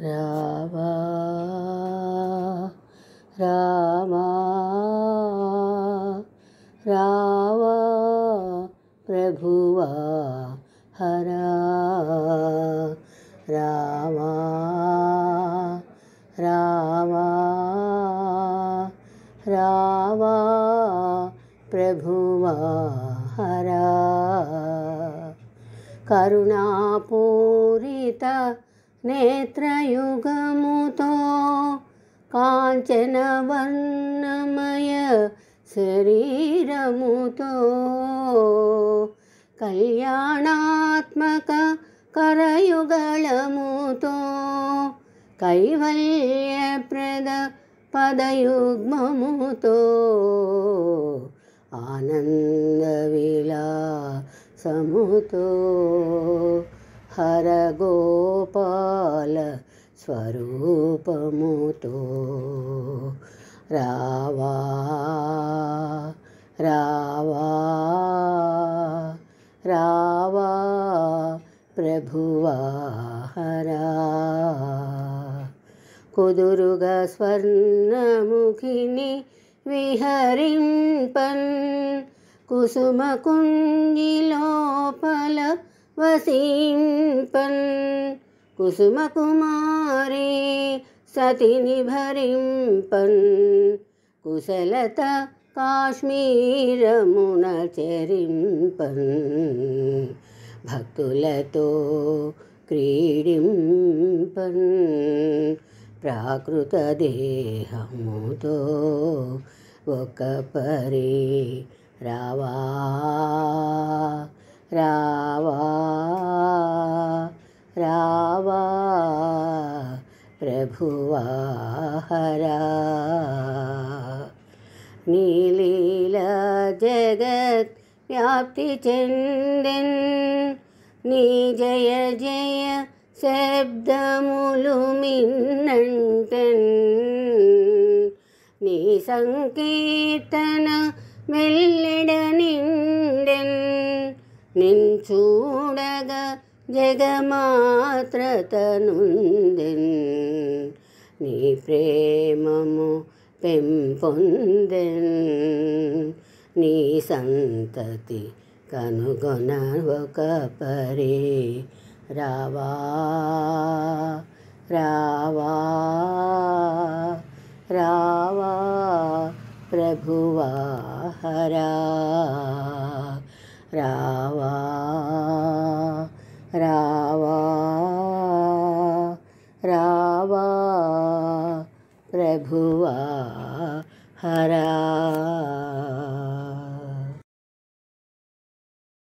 रामा रामा राव प्रभुवा हरा रामा रामा रामा प्रभुवा हरा करुणापूरित नेत्रयुगमुतो करयुगलमुतो, कैवल्यप्रद कैवल्यप्रदपदयुग्ममुतो आनन्दविला समुतो హర గోపాల స్వరూపముతో రావా రావా రావా ప్రభువా హరా కుదురుగా స్వర్ణముఖిని విహరింపన్ కుసుమ కుంజిలోపల వసింపన్ కుసుమకుమారి సతిని భరింపన్ కుశలత కాశ్మీరమున చరింపన్ భక్తులతో క్రీడింపన్ ప్రాకృత దేహముతో ఒక పరి రావా రావా ഭാവാ പ്രഭുവാഹരാ നീലീല ജഗത് വ്യാപ്തി ചെന്ദൻ నీ జయ జయ శబ్దములు మిన్నంటన్ నీ సంకీర్తన మెల్లెడ నిండెన్ నిన్ చూడగా జగమాత్రతనుందిన్ నీ ప్రేమము పెంపొందెన్ నీ సంతతి కనుగొన ఒక పరి రావా రావా రావా ప్రభువా హరా రావా रावा रावा प्रभुवा हरा